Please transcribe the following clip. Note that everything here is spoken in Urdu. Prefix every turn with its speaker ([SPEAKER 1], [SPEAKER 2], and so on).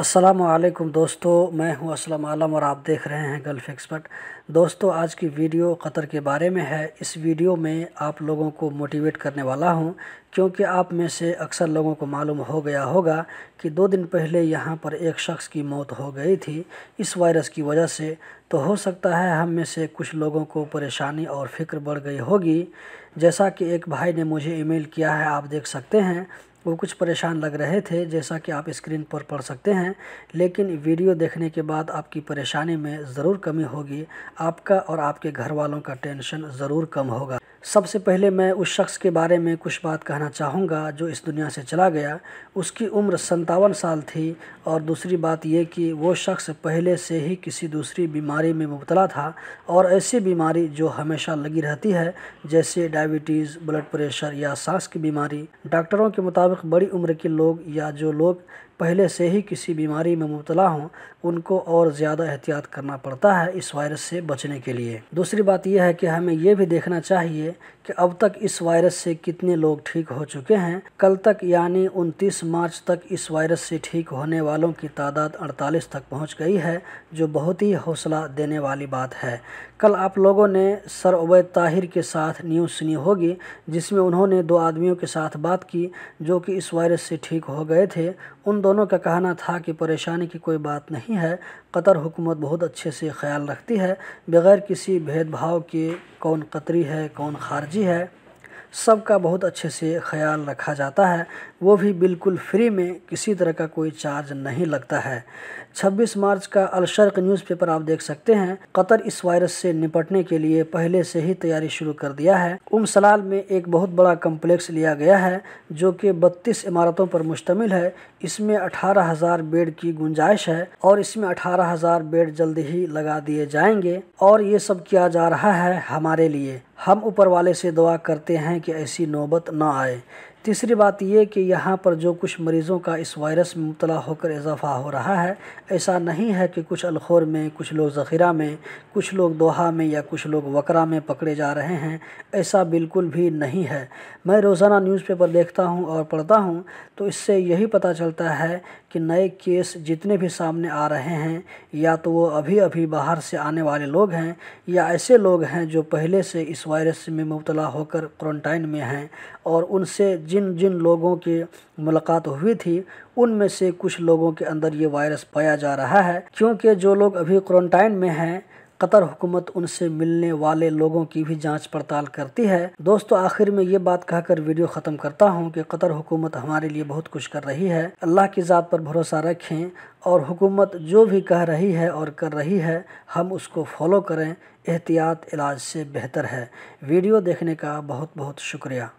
[SPEAKER 1] السلام علیکم دوستو میں ہوں اسلم عالم اور آپ دیکھ رہے ہیں گلف ایکسپرٹ دوستو آج کی ویڈیو قطر کے بارے میں ہے اس ویڈیو میں آپ لوگوں کو موٹیویٹ کرنے والا ہوں کیونکہ آپ میں سے اکثر لوگوں کو معلوم ہو گیا ہوگا کہ دو دن پہلے یہاں پر ایک شخص کی موت ہو گئی تھی اس وائرس کی وجہ سے تو ہو سکتا ہے ہم میں سے کچھ لوگوں کو پریشانی اور فکر بڑھ گئی ہوگی جیسا کہ ایک بھائی نے مجھے ای میل کیا ہے آپ دیکھ سکتے ہیں وہ کچھ پریشان لگ رہے تھے جیسا کہ آپ اسکرین پر پڑھ سکتے ہیں لیکن ویڈیو دیکھنے کے بعد آپ کی پریشانی میں ضرور کمی ہوگی آپ کا اور آپ کے گھر والوں کا ٹینشن ضرور کم ہوگا سب سے پہلے میں اس شخص کے بارے میں کچھ بات کہنا چاہوں گا جو اس دنیا سے چلا گیا اس کی عمر سنتاون سال تھی اور دوسری بات یہ کہ وہ شخص پہلے سے ہی کسی دوسری بیماری میں مبتلا تھا اور ایسی بیماری جو ہمیشہ لگی رہتی ہے جیسے ڈائبٹیز بلڈ پریشر یا سانس کی بیماری ڈاکٹروں کے مطابق بڑی عمر کے لوگ یا جو لوگ پہلے سے ہی کسی بیماری میں مبتلا ہوں ان کو اور زیادہ احتیاط کرنا پڑتا ہے اس وائرس سے بچنے کے لیے دوسری بات یہ ہے کہ ہمیں یہ بھی دیکھنا چاہیے کہ اب تک اس وائرس سے کتنے لوگ ٹھیک ہو چکے ہیں کل تک یعنی انتیس مارچ تک اس وائرس سے ٹھیک ہونے والوں کی تعداد اڑتالیس تک پہنچ گئی ہے جو بہت ہی حوصلہ دینے والی بات ہے کل آپ لوگوں نے سر عبید طاہر کے ساتھ نیوز سنی ہوگی جس میں انہوں نے دو آدمیوں کے ساتھ بات کی جو کہ اس وائرس سے ٹھیک ہو گئے تھے ان دونوں کا کہنا تھا کہ پریشانی کی کوئی بات نہیں ہے قطر حکومت بہت اچھے سے خیال رکھتی ہے بغیر کسی بھید بھاؤ کے کون قطری ہے کون خارجی ہے سب کا بہت اچھے سے خیال رکھا جاتا ہے وہ بھی بالکل فری میں کسی طرح کا کوئی چارج نہیں لگتا ہے چھبیس مارچ کا الشرق نیوز پیپر آپ دیکھ سکتے ہیں قطر اس وائرس سے نپٹنے کے لیے پہلے سے ہی تیاری شروع کر دیا ہے ام سلال میں ایک بہت بڑا کمپلیکس لیا گیا ہے جو کہ بتیس عمارتوں پر مشتمل ہے اس میں اٹھارہ ہزار بیڈ کی گنجائش ہے اور اس میں اٹھارہ ہزار بیڈ جلد ہی لگا دیے جائیں گے اور یہ سب کیا جا رہا ہے ہمارے لیے ہم اوپر والے سے دعا کرتے ہیں کہ ایسی نوبت نہ آئے تیسری بات یہ کہ یہاں پر جو کچھ مریضوں کا اس وائرس میں مبتلا ہو کر اضافہ ہو رہا ہے ایسا نہیں ہے کہ کچھ الخور میں کچھ لوگ ذخیرہ میں کچھ لوگ دوحہ میں یا کچھ لوگ وکرا میں پکڑے جا رہے ہیں ایسا بالکل بھی نہیں ہے میں روزانہ نیوز پیپر دیکھتا ہوں اور پڑھتا ہوں تو اس سے یہی پتہ چلتا ہے کہ نئے کیس جتنے بھی سامنے آ رہے ہیں یا تو وہ ابھی ابھی باہر سے آنے والے لوگ ہیں یا ایسے لوگ ہیں جو پہلے سے اس وائرس میں مبتلا ہو کر کورنٹائن میں ہیں اور ان سے جن جن لوگوں کی ملاقات ہوئی تھی ان میں سے کچھ لوگوں کے اندر یہ وائرس پایا جا رہا ہے کیونکہ جو لوگ ابھی کورنٹائن میں ہیں قطر حکومت ان سے ملنے والے لوگوں کی بھی جانچ پڑتال کرتی ہے دوستو آخر میں یہ بات کہہ کر ویڈیو ختم کرتا ہوں کہ قطر حکومت ہمارے لیے بہت کچھ کر رہی ہے اللہ کی ذات پر بھروسہ رکھیں اور حکومت جو بھی کہہ رہی ہے اور کر رہی ہے ہم اس کو فالو کریں احتیاط علاج سے بہتر ہے ویڈیو دیکھنے کا بہت بہت شکریہ